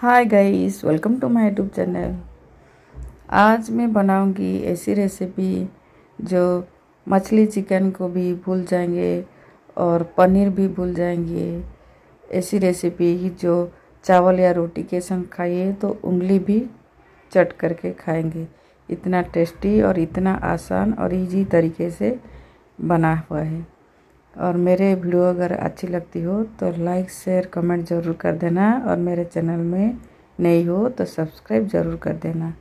hi guys welcome to my YouTube channel आज मैं बनाऊंगी ऐसी रेसिपी जो मछली चिकन को भी भूल जाएंगे और पनीर भी भूल जाएंगे ऐसी रेसिपी जो चावल या रोटी के संग खाइए तो उंगली भी चट करके खाएंगे इतना टेस्टी और इतना आसान और इजी तरीके से बना हुआ है और मेरे वीडियो अगर अच्छी लगती हो तो लाइक शेयर कमेंट ज़रूर कर देना और मेरे चैनल में नई हो तो सब्सक्राइब ज़रूर कर देना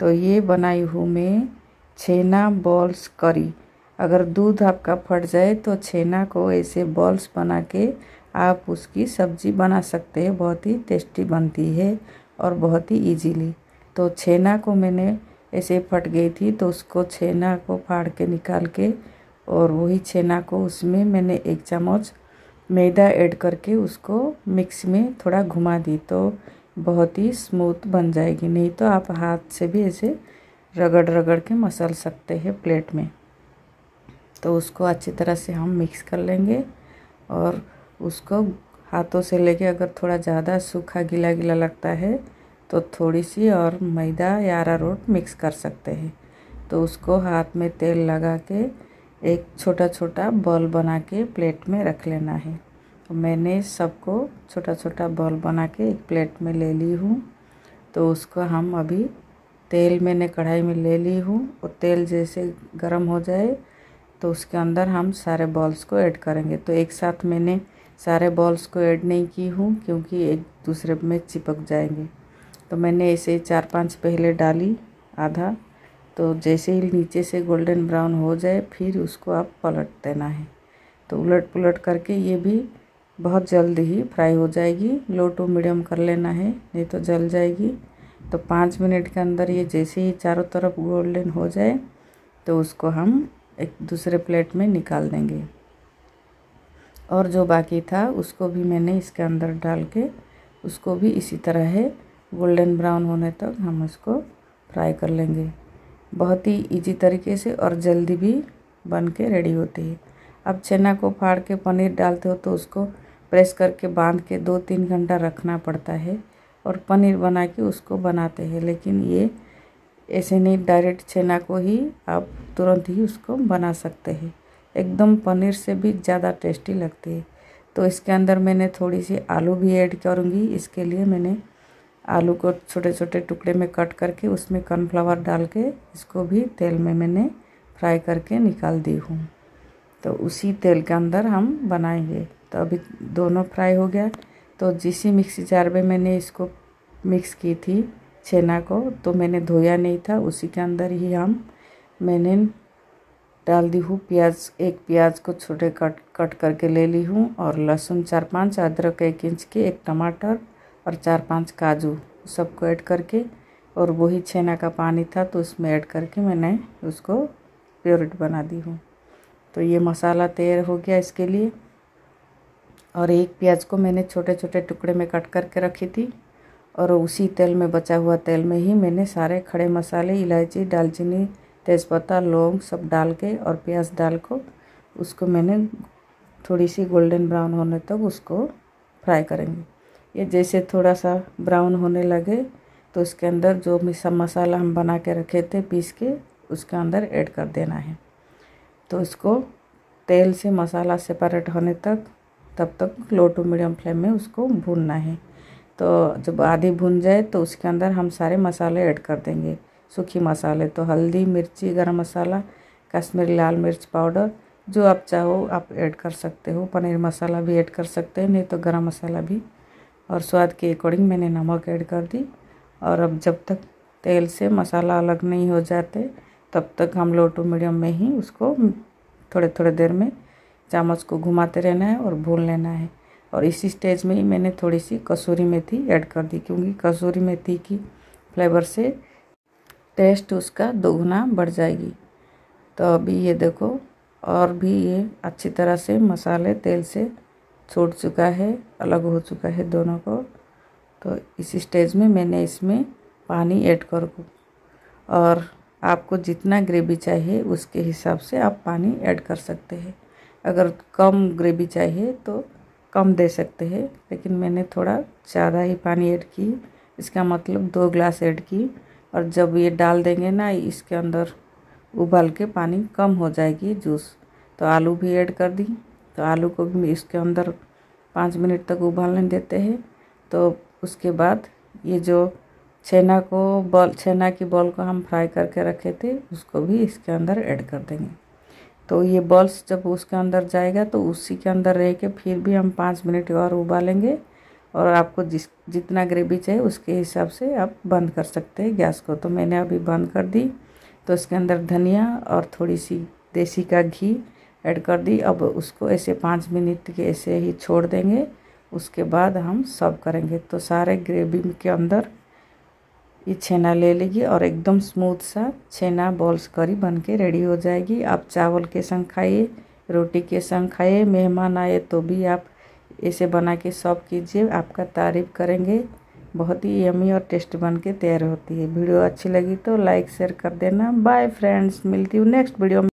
तो ये बनाई हूँ मैं छेना बॉल्स करी अगर दूध आपका फट जाए तो छेना को ऐसे बॉल्स बना के आप उसकी सब्जी बना सकते हैं बहुत ही टेस्टी बनती है और बहुत ही इजीली तो छेना को मैंने ऐसे फट गई थी तो उसको छेना को फाड़ के निकाल के और वही छेना को उसमें मैंने एक चम्मच मैदा ऐड करके उसको मिक्स में थोड़ा घुमा दी तो बहुत ही स्मूथ बन जाएगी नहीं तो आप हाथ से भी ऐसे रगड़ रगड़ के मसल सकते हैं प्लेट में तो उसको अच्छी तरह से हम मिक्स कर लेंगे और उसको हाथों से लेके अगर थोड़ा ज़्यादा सूखा गीला गीला लगता है तो थोड़ी सी और मैदा या अरारोट मिक्स कर सकते हैं तो उसको हाथ में तेल लगा के एक छोटा छोटा बॉल बना के प्लेट में रख लेना है तो मैंने सबको छोटा छोटा बॉल बना के एक प्लेट में ले ली हूँ तो उसको हम अभी तेल मैंने कढ़ाई में ले ली हूँ और तेल जैसे गर्म हो जाए तो उसके अंदर हम सारे बॉल्स को ऐड करेंगे तो एक साथ मैंने सारे बॉल्स को ऐड नहीं की हूँ क्योंकि एक दूसरे में चिपक जाएंगे तो मैंने ऐसे चार पांच पहले डाली आधा तो जैसे ही नीचे से गोल्डन ब्राउन हो जाए फिर उसको आप पलट देना है तो उलट पुलट करके ये भी बहुत जल्द ही फ्राई हो जाएगी लो टू मीडियम कर लेना है नहीं तो जल जाएगी तो पाँच मिनट के अंदर ये जैसे ही चारों तरफ गोल्डन हो जाए तो उसको हम एक दूसरे प्लेट में निकाल देंगे और जो बाकी था उसको भी मैंने इसके अंदर डाल के उसको भी इसी तरह है गोल्डन ब्राउन होने तक हम उसको फ्राई कर लेंगे बहुत ही इजी तरीके से और जल्दी भी बन के रेडी होती है अब छेना को फाड़ के पनीर डालते हो तो उसको प्रेस करके बांध के दो तीन घंटा रखना पड़ता है और पनीर बना के उसको बनाते हैं लेकिन ये ऐसे नहीं डायरेक्ट छेना को ही आप तुरंत ही उसको बना सकते हैं एकदम पनीर से भी ज़्यादा टेस्टी लगती है तो इसके अंदर मैंने थोड़ी सी आलू भी ऐड करूँगी इसके लिए मैंने आलू को छोटे छोटे टुकड़े में कट करके उसमें कॉर्नफ्लावर डाल के इसको भी तेल में मैंने फ्राई करके निकाल दी हूँ तो उसी तेल के अंदर हम बनाएंगे तो अभी दोनों फ्राई हो गया तो जिसी मिक्सी जार में मैंने इसको मिक्स की थी छेना को तो मैंने धोया नहीं था उसी के अंदर ही हम मैंने डाल दी हूँ प्याज एक प्याज को छोटे कट कट करके ले ली हूँ और लहसुन चार पाँच अदरक एक इंच के एक टमाटर और चार पांच काजू सबको ऐड करके और वही छेना का पानी था तो उसमें ऐड करके मैंने उसको प्योरिट बना दी हूँ तो ये मसाला तैयार हो गया इसके लिए और एक प्याज को मैंने छोटे छोटे टुकड़े में कट करके रखी थी और उसी तेल में बचा हुआ तेल में ही मैंने सारे खड़े मसाले इलायची दालचीनी तेज़पत्ता लौंग सब डाल के और प्याज डाल को उसको मैंने थोड़ी सी गोल्डन ब्राउन होने तक तो उसको फ्राई करेंगे ये जैसे थोड़ा सा ब्राउन होने लगे तो इसके अंदर जो सब मसाला हम बना के रखे थे पीस के उसके अंदर ऐड कर देना है तो इसको तेल से मसाला सेपरेट होने तक तब तक लो टू मीडियम फ्लेम में उसको भूनना है तो जब आधी भून जाए तो उसके अंदर हम सारे मसाले ऐड कर देंगे सूखी मसाले तो हल्दी मिर्ची गरम मसाला कश्मीरी लाल मिर्च पाउडर जो आप चाहो आप ऐड कर सकते हो पनीर मसाला भी ऐड कर सकते हैं नहीं तो गरम मसाला भी और स्वाद के अकॉर्डिंग मैंने नमक ऐड कर दी और अब जब तक तेल से मसाला अलग नहीं हो जाते तब तक हम लो टू मीडियम में ही उसको थोड़े थोड़े देर में चम्मच को घुमाते रहना है और भून लेना है और इसी स्टेज में ही मैंने थोड़ी सी कसूरी मेथी ऐड कर दी क्योंकि कसूरी मेथी की फ्लेवर से टेस्ट उसका दोगुना बढ़ जाएगी तो अभी ये देखो और भी ये अच्छी तरह से मसाले तेल से छूट चुका है अलग हो चुका है दोनों को तो इस स्टेज में मैंने इसमें पानी ऐड कर दूँ और आपको जितना ग्रेवी चाहिए उसके हिसाब से आप पानी ऐड कर सकते हैं अगर कम ग्रेवी चाहिए तो कम दे सकते हैं लेकिन मैंने थोड़ा ज़्यादा ही पानी ऐड की इसका मतलब दो ग्लास ऐड की और जब ये डाल देंगे ना इसके अंदर उबाल के पानी कम हो जाएगी जूस तो आलू भी ऐड कर दी तो आलू को भी इसके अंदर पाँच मिनट तक उबालने देते हैं तो उसके बाद ये जो छेना को बॉल छेना की बॉल को हम फ्राई करके रखे थे उसको भी इसके अंदर ऐड कर देंगे तो ये बॉल्स जब उसके अंदर जाएगा तो उसी के अंदर रह के फिर भी हम पाँच मिनट और उबालेंगे और आपको जिस जितना ग्रेवी चाहिए उसके हिसाब से आप बंद कर सकते हैं गैस को तो मैंने अभी बंद कर दी तो इसके अंदर धनिया और थोड़ी सी देसी का घी ऐड कर दी अब उसको ऐसे पाँच मिनट के ऐसे ही छोड़ देंगे उसके बाद हम सर्व करेंगे तो सारे ग्रेवी के अंदर ये छेना ले लेगी और एकदम स्मूथ सा छेना बॉल्स करी बन के रेडी हो जाएगी आप चावल के संग खाइए रोटी के संग खाइए मेहमान आए तो भी आप ऐसे बना के सर्व कीजिए आपका तारीफ करेंगे बहुत ही यमी और टेस्ट बन के तैयार होती है वीडियो अच्छी लगी तो लाइक शेयर कर देना बाय फ्रेंड्स मिलती हूँ नेक्स्ट वीडियो में